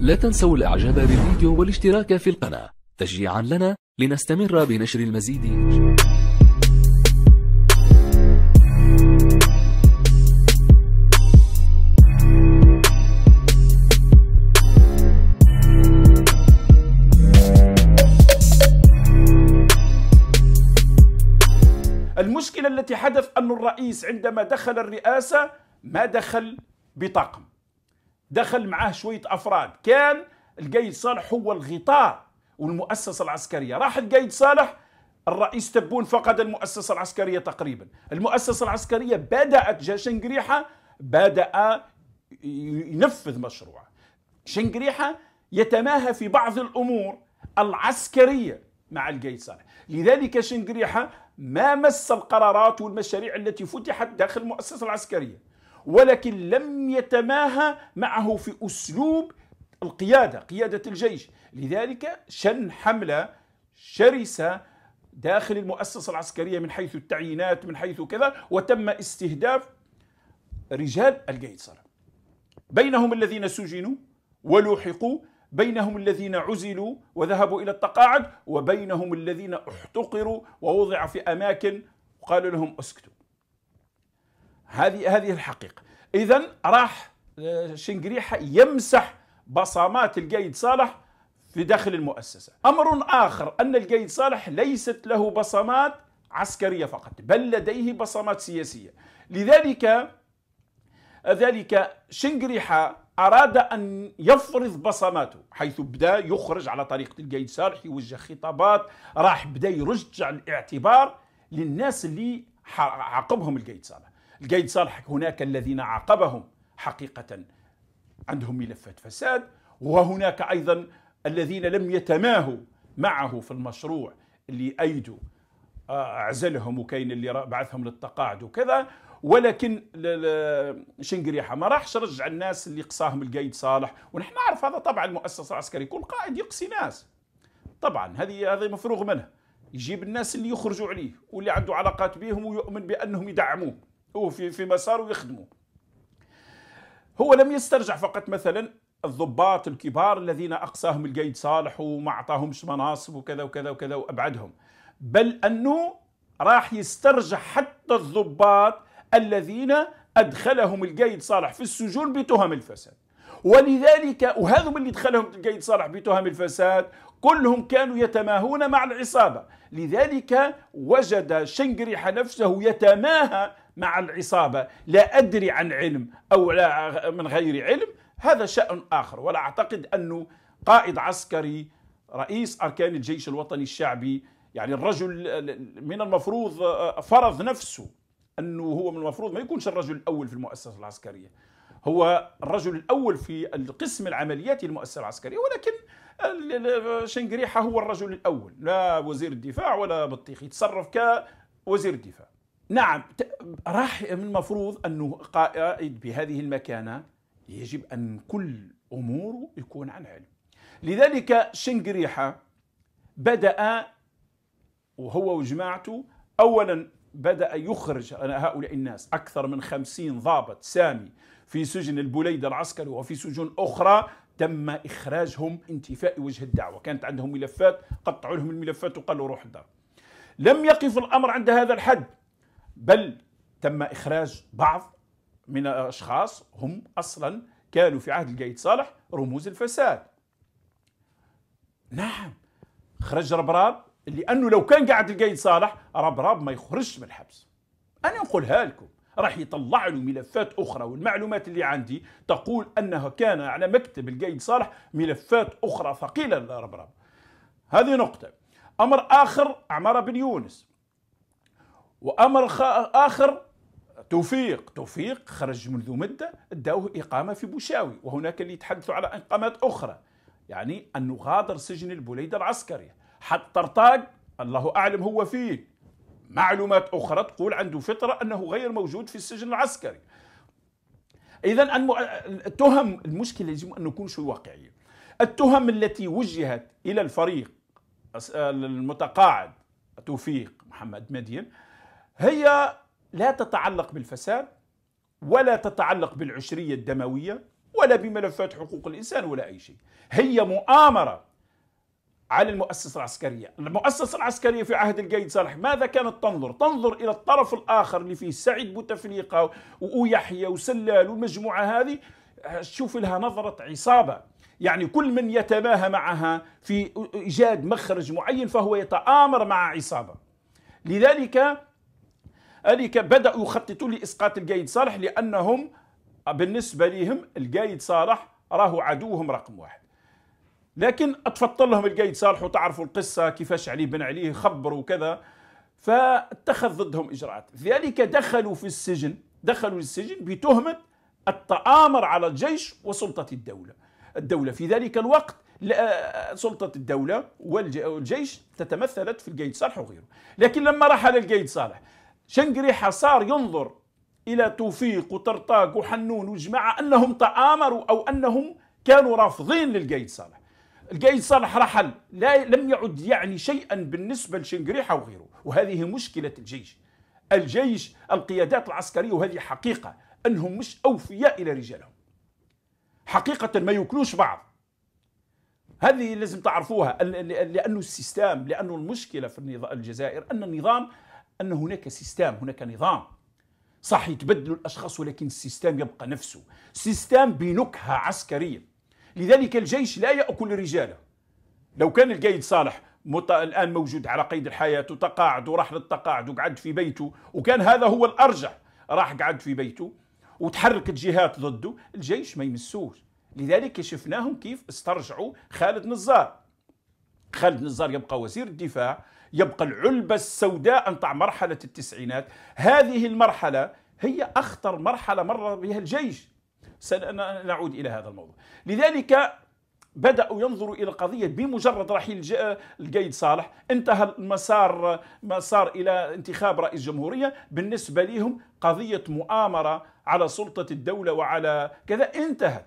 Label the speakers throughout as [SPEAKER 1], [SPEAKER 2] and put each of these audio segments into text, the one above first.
[SPEAKER 1] لا تنسوا الإعجاب بالفيديو والاشتراك في القناة تشجيعا لنا لنستمر بنشر المزيد المشكلة التي حدث أن الرئيس عندما دخل الرئاسة ما دخل بطاقم دخل معاه شويه افراد كان القايد صالح هو الغطاء والمؤسسه العسكريه راح القايد صالح الرئيس تبون فقد المؤسسه العسكريه تقريبا المؤسسه العسكريه بدات جا شنقريحه بدا ينفذ مشروع شنقريحه يتماهى في بعض الامور العسكريه مع القايد صالح لذلك شنقريحه ما مس القرارات والمشاريع التي فتحت داخل المؤسسه العسكريه ولكن لم يتماهى معه في أسلوب القيادة قيادة الجيش لذلك شن حملة شرسة داخل المؤسسة العسكرية من حيث التعيينات من حيث كذا وتم استهداف رجال القيصر بينهم الذين سجنوا ولوحقوا بينهم الذين عزلوا وذهبوا إلى التقاعد وبينهم الذين احتقروا ووضع في أماكن وقالوا لهم اسكتوا هذه هذه الحقيقه اذا راح آه، شنقريحه يمسح بصمات القايد صالح في داخل المؤسسه امر اخر ان القايد صالح ليست له بصمات عسكريه فقط بل لديه بصمات سياسيه لذلك ذلك شنقريحه أراد أن يفرض بصماته حيث بدأ يخرج على طريقة القايد صالح يوجه خطابات راح بدأ يرجع الاعتبار للناس اللي عاقبهم القايد صالح القيد صالح هناك الذين عاقبهم حقيقة عندهم ملفات فساد وهناك أيضا الذين لم يتماهوا معه في المشروع اللي أيدوا آه، عزلهم وكاين اللي بعثهم للتقاعد وكذا ولكن شنقريحه ما راحش رجع الناس اللي قصاهم القايد صالح ونحن نعرف هذا طبعا المؤسسه العسكريه كل قائد يقصي ناس طبعا هذه هذا مفروغ منه يجيب الناس اللي يخرجوا عليه واللي عنده علاقات بهم ويؤمن بانهم يدعموه هو في في مساره يخدموا هو لم يسترجع فقط مثلا الضباط الكبار الذين اقصاهم القيد صالح وما اعطاهمش مناصب وكذا وكذا وكذا وابعدهم بل انه راح يسترجع حتى الضباط الذين ادخلهم القيد صالح في السجون بتهم الفساد ولذلك وهذم اللي دخلهم القيد صالح بتهم الفساد كلهم كانوا يتماهون مع العصابه لذلك وجد شنقريحه نفسه يتماهى مع العصابة لا أدري عن علم أو لا من غير علم هذا شأن آخر ولا أعتقد أنه قائد عسكري رئيس أركان الجيش الوطني الشعبي يعني الرجل من المفروض فرض نفسه أنه هو من المفروض ما يكونش الرجل الأول في المؤسسة العسكرية هو الرجل الأول في القسم العملياتي للمؤسسة العسكرية ولكن شنقريحة هو الرجل الأول لا وزير الدفاع ولا بطيخ يتصرف كوزير الدفاع نعم راح من المفروض أنه قائد بهذه المكانة يجب أن كل أموره يكون عن علم لذلك شنقريحة بدأ وهو وجماعته أولا بدأ يخرج هؤلاء الناس أكثر من خمسين ضابط سامي في سجن البوليدة العسكري وفي سجون أخرى تم إخراجهم انتفاء وجه الدعوة كانت عندهم ملفات قطعوا لهم الملفات وقالوا روح الدار لم يقف الأمر عند هذا الحد بل تم إخراج بعض من الأشخاص هم أصلا كانوا في عهد القايد صالح رموز الفساد نعم خرج ربراب لأنه لو كان قاعد القايد صالح ربراب ما يخرجش من الحبس أنا نقولها لكم راح يطلع له ملفات اخرى والمعلومات اللي عندي تقول انه كان على مكتب القايد صالح ملفات اخرى ثقيله لربراب هذه نقطه امر اخر عماره بن يونس وامر اخر توفيق توفيق خرج منذ مدة اداوه إقامة في بوشاوي وهناك اللي يتحدثوا على إقامات أخرى يعني أن نغادر سجن البوليدة العسكرية حتى طرطاق الله أعلم هو فيه معلومات أخرى تقول عنده فطرة أنه غير موجود في السجن العسكري إذا التهم المشكلة يجب أن نكون شوي واقعيين التهم التي وجهت إلى الفريق المتقاعد توفيق محمد مدين هي لا تتعلق بالفساد ولا تتعلق بالعشرية الدموية ولا بملفات حقوق الإنسان ولا أي شيء هي مؤامرة على المؤسسة العسكرية المؤسسة العسكرية في عهد القيد صالح ماذا كانت تنظر؟ تنظر إلى الطرف الآخر اللي فيه سعيد بوتفليقة ويحيى وسلال والمجموعة هذه تشوف لها نظرة عصابة يعني كل من يتماهى معها في إيجاد مخرج معين فهو يتآمر مع عصابة لذلك أليك بدأوا يخططوا لإسقاط القايد صالح لأنهم بالنسبة لهم القايد صالح راهو عدوهم رقم واحد لكن اتفطر لهم القايد صالح وتعرفوا القصة كيفاش علي بن علي خبر وكذا فاتخذ ضدهم إجراءات ذلك دخلوا في السجن دخلوا للسجن بتهمة التآمر على الجيش وسلطة الدولة الدولة في ذلك الوقت آه، سلطة الدولة والجيش تتمثلت في القايد صالح وغيره لكن لما رحل القايد صالح شنقريحة صار ينظر إلى توفيق وطرطاق وحنون وجماعة أنهم تآمروا أو أنهم كانوا رافضين للقايد صالح القايد صالح رحل لا لم يعد يعني شيئا بالنسبة لشنقريحة وغيره وهذه مشكلة الجيش الجيش القيادات العسكرية وهذه حقيقة أنهم مش أوفياء إلى رجالهم حقيقة ما يوكلوش بعض هذه لازم تعرفوها لأنه السيستم لأنه المشكلة في الجزائر أن النظام أن هناك سيستام هناك نظام صح يتبدلوا الأشخاص ولكن السيستام يبقى نفسه سيستام بنكهة عسكرية لذلك الجيش لا يأكل رجاله لو كان القايد صالح مط... الآن موجود على قيد الحياة وتقاعد وراح للتقاعد وقعد في بيته وكان هذا هو الأرجح راح قعد في بيته وتحركت جهات ضده الجيش ما يمسوش لذلك شفناهم كيف استرجعوا خالد نزار خالد نزار يبقى وزير الدفاع يبقى العلبة السوداء أنطع مرحلة التسعينات هذه المرحلة هي أخطر مرحلة مر بها الجيش سنعود إلى هذا الموضوع لذلك بدأوا ينظروا إلى القضية بمجرد رحيل القيد صالح انتهى المسار مسار إلى انتخاب رئيس جمهورية بالنسبة لهم قضية مؤامرة على سلطة الدولة وعلى كذا انتهت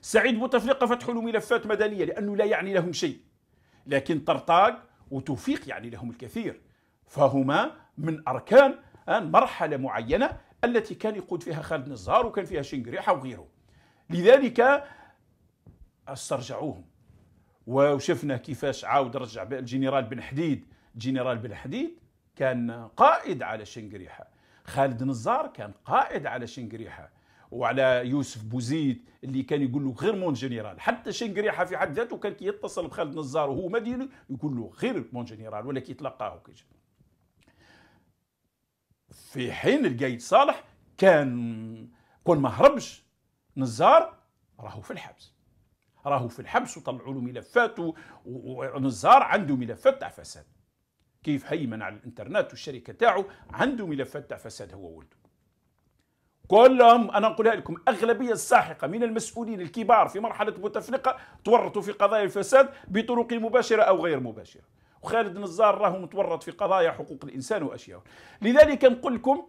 [SPEAKER 1] سعيد بوتفليقة فتحوا له ملفات مدنية لأنه لا يعني لهم شيء لكن طرطاق وتوفيق يعني لهم الكثير فهما من أركان آه، مرحلة معينة التي كان يقود فيها خالد نزار وكان فيها شنقريحة وغيره لذلك استرجعوهم وشفنا كيفاش عاود رجع الجنرال بن حديد الجنرال بن حديد كان قائد على شنقريحة خالد نزار كان قائد على شنقريحة وعلى يوسف بوزيد اللي كان يقول له غير مون جنرال حتى شنقريحه في حد ذاته كان يتصل بخالد نزار وهو مدينه يقول له غير مون جنرال ولا كيتلقاه يتلقاه في حين القايد صالح كان كون ما هربش نزار راهو في الحبس راهو في الحبس وطلعوا له ملفات ونزار عنده ملفات تاع فساد كيف هيمن على الانترنت والشركه تاعو عنده ملفات تاع فساد هو ولده كلهم انا نقولها لكم اغلبيه الساحقه من المسؤولين الكبار في مرحله بوتفليقه تورطوا في قضايا الفساد بطرق مباشره او غير مباشره وخالد نزار راهو متورط في قضايا حقوق الانسان واشياء لذلك نقول لكم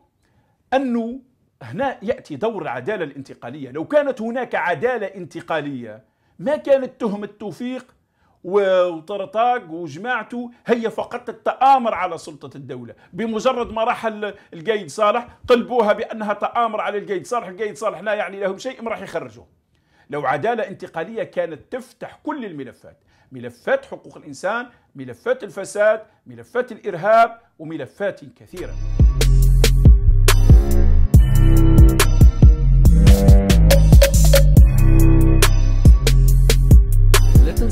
[SPEAKER 1] انه هنا ياتي دور العداله الانتقاليه لو كانت هناك عداله انتقاليه ما كانت تهمه توفيق وطرطاق وجماعته هي فقط التآمر على سلطة الدولة بمجرد ما رحل القايد صالح طلبوها بأنها تآمر على القايد صالح القايد صالح لا يعني لهم شيء راح يخرجوه لو عدالة انتقالية كانت تفتح كل الملفات ملفات حقوق الإنسان ملفات الفساد ملفات الإرهاب وملفات كثيرة